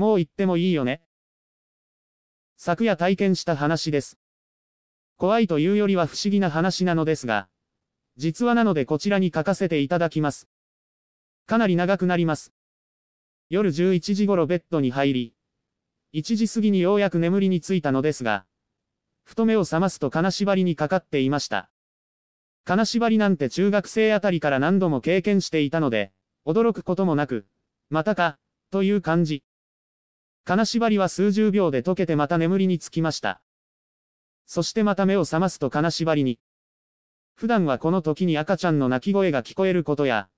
もう行ってもいいよね。昨夜体験した話です。怖いというよりは不思議な話なのですが、実話なのでこちらに書かせていただきます。かなり長くなります。夜11時頃ベッドに入り、1時過ぎにようやく眠りについたのですが、ふと目を覚ますと金縛りにかかっていました。金縛りなんて中学生あたりから何度も経験していたので、驚くこともなく、またか、という感じ。金縛りは数十秒で溶けてまた眠りにつきました。そしてまた目を覚ますと金縛りに。普段はこの時に赤ちゃんの泣き声が聞こえることや、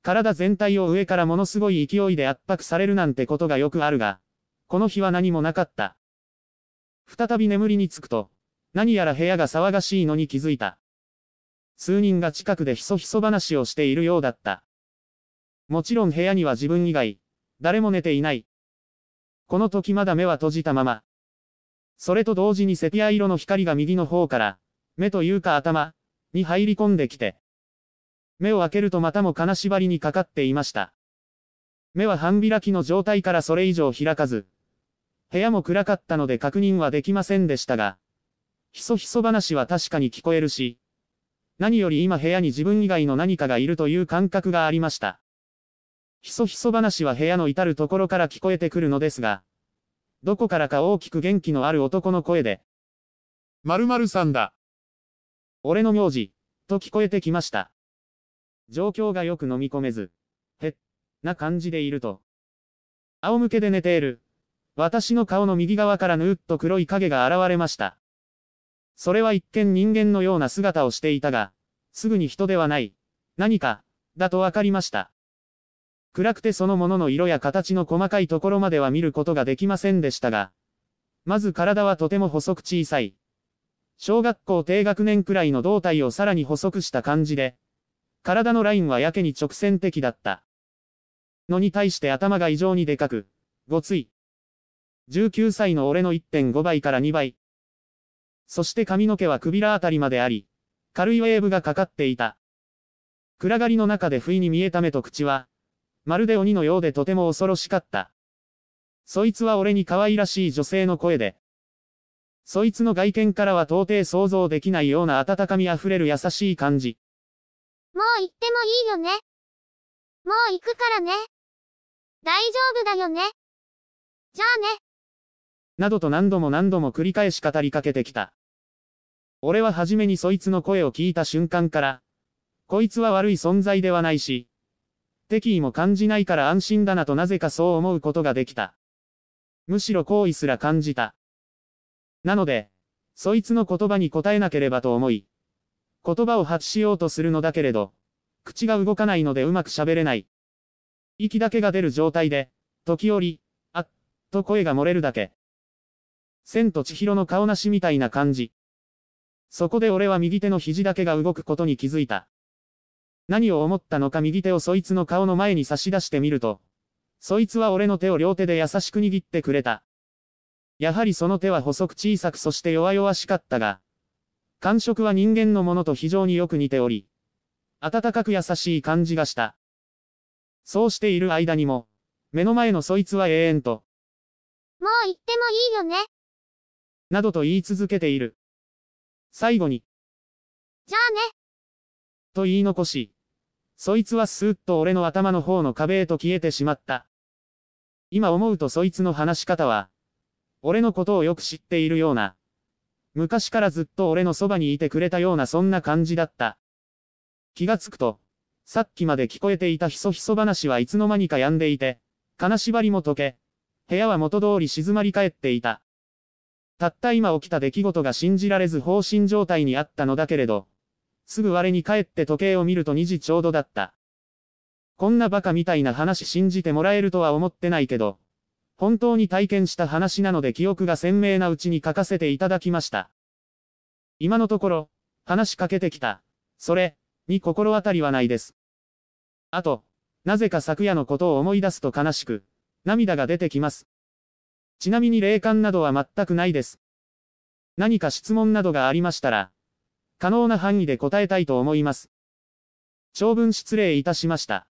体全体を上からものすごい勢いで圧迫されるなんてことがよくあるが、この日は何もなかった。再び眠りにつくと、何やら部屋が騒がしいのに気づいた。数人が近くでひそひそ話をしているようだった。もちろん部屋には自分以外、誰も寝ていない。この時まだ目は閉じたまま。それと同時にセピア色の光が右の方から、目というか頭、に入り込んできて。目を開けるとまたも金縛りにかかっていました。目は半開きの状態からそれ以上開かず、部屋も暗かったので確認はできませんでしたが、ひそひそ話は確かに聞こえるし、何より今部屋に自分以外の何かがいるという感覚がありました。ひそひそ話は部屋の至るところから聞こえてくるのですが、どこからか大きく元気のある男の声で、〇〇さんだ。俺の名字、と聞こえてきました。状況がよく飲み込めず、へっ、な感じでいると。仰向けで寝ている。私の顔の右側からぬーっと黒い影が現れました。それは一見人間のような姿をしていたが、すぐに人ではない、何か、だとわかりました。暗くてそのものの色や形の細かいところまでは見ることができませんでしたが、まず体はとても細く小さい。小学校低学年くらいの胴体をさらに細くした感じで、体のラインはやけに直線的だった。のに対して頭が異常にでかく、ごつい。19歳の俺の1.5倍から2倍。そして髪の毛は首らあたりまであり、軽いウェーブがかかっていた。暗がりの中で不意に見えた目と口は、まるで鬼のようでとても恐ろしかった。そいつは俺に可愛らしい女性の声で。そいつの外見からは到底想像できないような温かみあふれる優しい感じ。もう行ってもいいよね。もう行くからね。大丈夫だよね。じゃあね。などと何度も何度も繰り返し語りかけてきた。俺は初めにそいつの声を聞いた瞬間から、こいつは悪い存在ではないし、敵意も感じないから安心だなとなぜかそう思うことができた。むしろ好意すら感じた。なので、そいつの言葉に答えなければと思い、言葉を発しようとするのだけれど、口が動かないのでうまく喋れない。息だけが出る状態で、時折、あっ、と声が漏れるだけ。千と千尋の顔なしみたいな感じ。そこで俺は右手の肘だけが動くことに気づいた。何を思ったのか右手をそいつの顔の前に差し出してみると、そいつは俺の手を両手で優しく握ってくれた。やはりその手は細く小さくそして弱々しかったが、感触は人間のものと非常によく似ており、温かく優しい感じがした。そうしている間にも、目の前のそいつは永遠と、もう行ってもいいよね。などと言い続けている。最後に、じゃあね。と言い残し、そいつはスーッと俺の頭の方の壁へと消えてしまった。今思うとそいつの話し方は、俺のことをよく知っているような、昔からずっと俺のそばにいてくれたようなそんな感じだった。気がつくと、さっきまで聞こえていたひそひそ話はいつの間にか止んでいて、金縛りも解け、部屋は元通り静まり返っていた。たった今起きた出来事が信じられず放心状態にあったのだけれど、すぐ我に帰って時計を見ると2時ちょうどだった。こんなバカみたいな話信じてもらえるとは思ってないけど、本当に体験した話なので記憶が鮮明なうちに書かせていただきました。今のところ、話しかけてきた、それ、に心当たりはないです。あと、なぜか昨夜のことを思い出すと悲しく、涙が出てきます。ちなみに霊感などは全くないです。何か質問などがありましたら、可能な範囲で答えたいと思います。長文失礼いたしました。